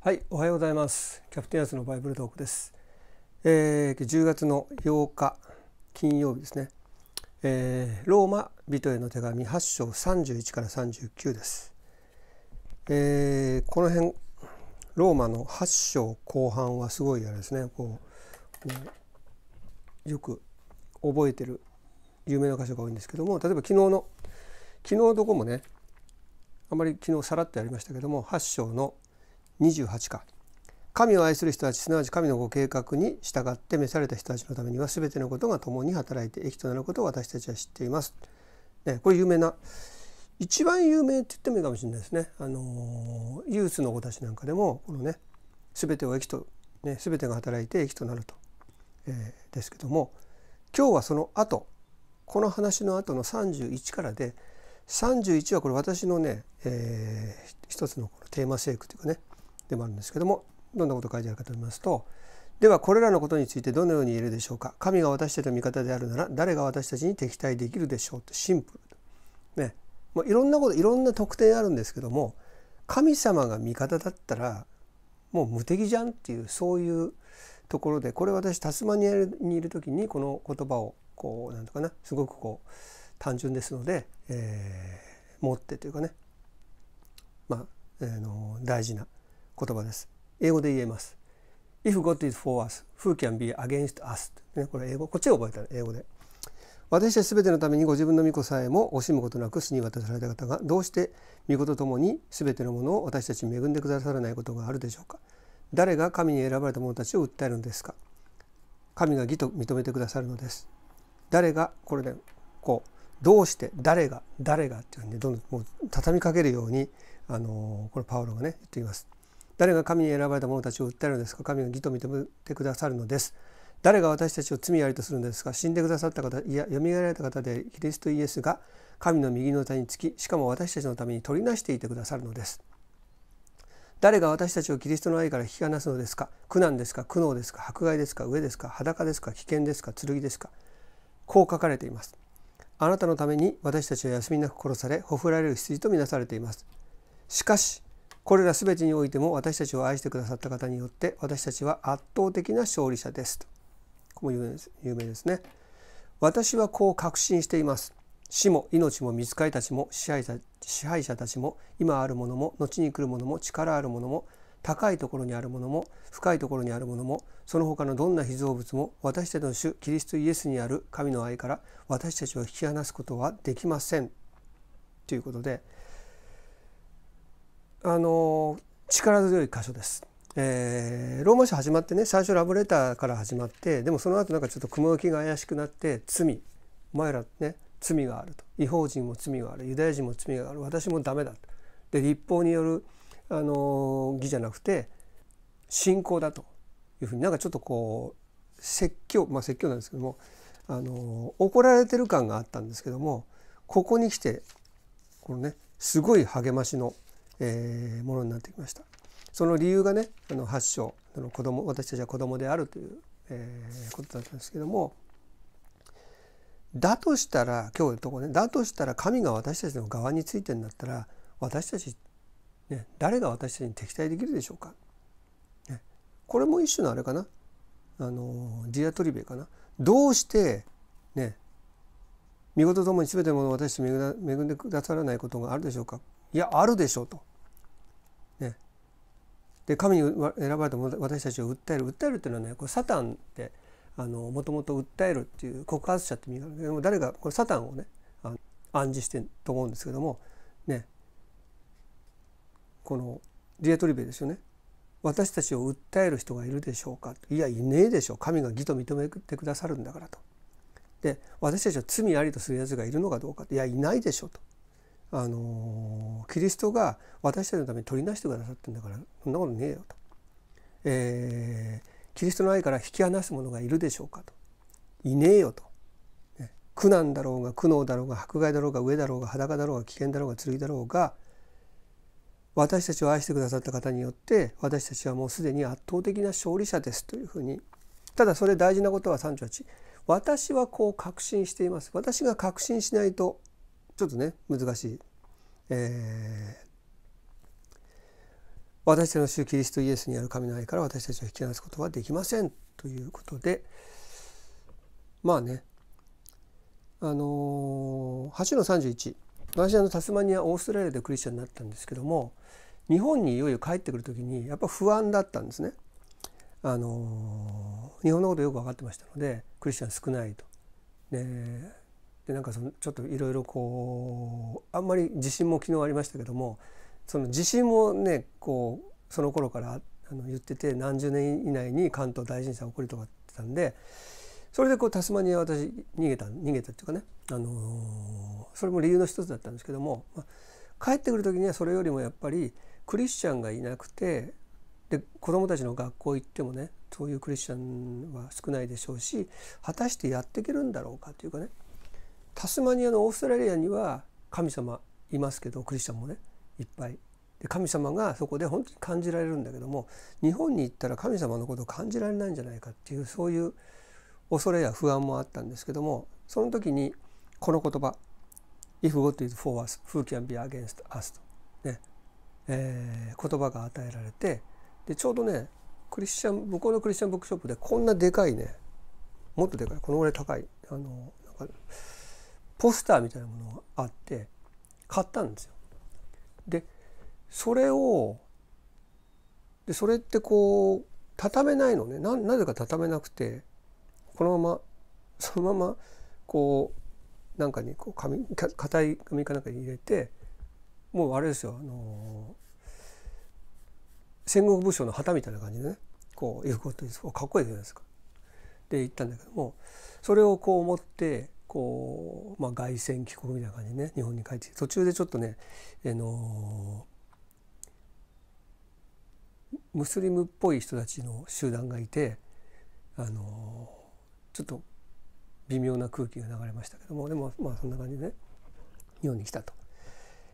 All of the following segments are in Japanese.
はいおはようございますキャプテンアスのバイブルトークです、えー、10月の8日金曜日ですね、えー、ローマ人への手紙8章31から39です、えー、この辺ローマの8章後半はすごいあれですねこうよく覚えてる有名な箇所が多いんですけども例えば昨日の昨日どこもねあまり昨日さらってやりましたけども8章の「28か神を愛する人たちすなわち神のご計画に従って召された人たちのためには全てのことが共に働いて益となることを私たちは知っています。ね、これ有名な一番有名って言ってもいいかもしれないですね。あのユースの子たちなんかでもこのね全てを益と、ね、全てが働いて益となると、えー、ですけども今日はその後この話の後の31からで31はこれ私のね、えー、一つのこのテーマセ句クというかねでもあるんですけどもどんなこと書いてあるかと言いますとではこれらのことについてどのように言えるでしょうか神が私たちの味方であるなら誰が私たちに敵対できるでしょうとシンプルねまあ、いろんなこといろんな特典あるんですけども神様が味方だったらもう無敵じゃんっていうそういうところでこれ私タスマニアにいる時にこの言葉をこう何とかなすごくこう単純ですので、えー、持ってというかねまあ、えー、の大事な言葉です。英語で言えます。If God is for us, who can be against us? ね、これ英語、こっちを覚えたの、英語で。私はすべてのためにご自分の御子さえも惜しむことなく死に渡された方がどうして御子ともにすべてのものを私たちに恵んでくださらないことがあるでしょうか誰が神に選ばれた者たちを訴えるのですか神が義と認めてくださるのです誰がこれでこうどうして誰が誰がっていうふうにどんどんもう畳みかけるようにあのこれパウロがね言っています。誰が神に選ばれた者たちを訴えるのですか神が義と認めてくださるのです誰が私たちを罪ありとするのですか死んでくださった方いやよみがえられた方でキリストイエスが神の右の座につきしかも私たちのために取りなしていてくださるのです誰が私たちをキリストの愛から引き離すのですか苦難ですか苦悩ですか迫害ですか飢えですか裸ですか危険ですか剣ですかこう書かれていますあなたのために私たちは休みなく殺されほふられる羊とみなされていますしかしこれら全てにおいても私たちを愛してくださった方によって私たちは圧倒的な勝利者ですと。ここも有名ですね。私はこう確信しています。死も命も見つかりたちも支配者支配者たちも今あるものも後に来るものも力あるものも高いところにあるものも深いところにあるものもその他のどんな被造物も私たちの主キリストイエスにある神の愛から私たちを引き離すことはできませんということであの力強い箇所です。えー、ローマ史始まってね最初ラブレターから始まってでもその後なんかちょっと雲行きが怪しくなって罪お前らね罪があると違法人も罪があるユダヤ人も罪がある私もダメだとで立法による、あの義じゃなくて信仰だというふうになんかちょっとこう説教まあ説教なんですけども、あの怒られてる感があったんですけどもここに来てこのねすごい励ましのえものになってきました。その理由がねあの発症の子供私たちは子供であるという、えー、ことだったんですけどもだとしたら今日のとこねだとしたら神が私たちの側についてんだったら私たち、ね、誰が私たちに敵対できるでしょうか、ね、これも一種のあれかなあのディアトリベかなどうしてね見事ともに全てのものを私たち恵んでくださらないことがあるでしょうかいやあるでしょうとで神に選ばれた私たちを訴える訴えるっていうのはねこれサタンってもともと訴えるっていう告発者って意味があるけど誰がこれサタンをね暗示してると思うんですけどもねこのディエトリベですよね私たちを訴える人がいるでしょうかいやいねえでしょ神が義と認めてくださるんだからと。で私たちは罪ありとするやつがいるのかどうかいやいないでしょと。あのキリストが私たちのために取りなしてくださってんだからそんなことねえよと、えー、キリストの愛から引き離す者がいるでしょうかといねえよと、ね、苦難だろうが苦悩だろうが迫害だろうが飢えだろうが裸だろうが危険だろうが剣だろうが私たちを愛してくださった方によって私たちはもうすでに圧倒的な勝利者ですというふうにただそれ大事なことは3条8私はこう確信しています私が確信しないとちょっとね難しい、えー、私たちの主キリストイエスにある神の愛から私たちを引き離すことはできませんということでまあねあのー、8の31私あのタスマニアオーストラリアでクリスチャンになったんですけども日本にいよいよ帰ってくる時にやっぱ不安だったんですね。あのー、日本のことよく分かってましたのでクリスチャン少ないと。ででなんかそのちょっといろいろこうあんまり自信も昨日ありましたけどもその自信もねこうその頃からあの言ってて何十年以内に関東大震災起こるとかってたんでそれでこうタスマニア私逃げた逃げたっていうかね、あのそれも理由の一つだったんですけども、まあ、帰ってくる時にはそれよりもやっぱりクリスチャンがいなくてで子どもたちの学校行ってもねそういうクリスチャンは少ないでしょうし果たしてやっていけるんだろうかというかねタスマニアのオーストラリアには神様いますけどクリスチャンもねいっぱいで神様がそこで本当に感じられるんだけども日本に行ったら神様のことを感じられないんじゃないかっていうそういう恐れや不安もあったんですけどもその時にこの言葉「If God is for us, who can be against us と」ねえー、言葉が与えられてでちょうどねクリスチャン向こうのクリスチャンブックショップでこんなでかいねもっとでかいこのぐらい高いあのなんかポスターみたいなものがあって買ったんですよ。でそれをでそれってこう畳めないのねななぜか畳めなくてこのまま そのままこうなんかにこう紙硬い紙かなんかに入れてもうあれですよ、あのー、戦国武将の旗みたいな感じでねこういうことですかっこいいじゃないですか。で行ったんだけどもそれをこう持ってこう、まあ、凱旋帰国みたいな感じでね日本に帰って途中でちょっとね、えのムスリムっぽい人たちの集団がいて、あのちょっと微妙な空気が流れましたけどもでもまあそんな感じでね日本に来たと。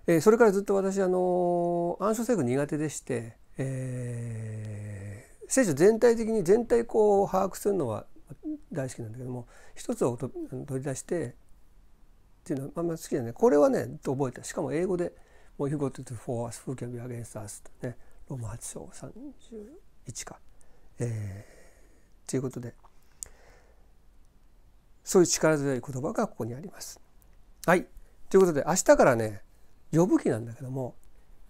えー、それからずっと私、あの暗証制御苦手でして、えー、聖書全体的に全体こう把握するのは大好きなんだけども一つを取り出してっていうのはあまあ好きだねこれはね覚えたしかも英語で「もう You got it for us who can be against us」とねローマ8章31か。えー、ということでそういう力強い言葉がここにあります。はいということで明日からね呼ぶ気なんだけども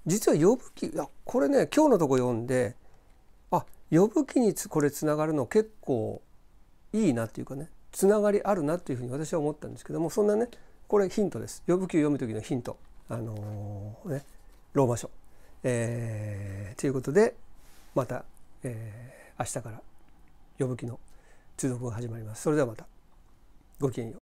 実は呼ぶ気いやこれね今日のとこ読んであ呼ぶ気にこれつながるの結構いいなっていうかねつながりあるなっていうふうに私は思ったんですけどもそんなねこれヒントです。呼ぶを読む時のヒント。あのー、ね、ローマ書。えー、ということでまた、えー、明日から呼ぶ気の通読が始まります。それではまた。ごきげんよう。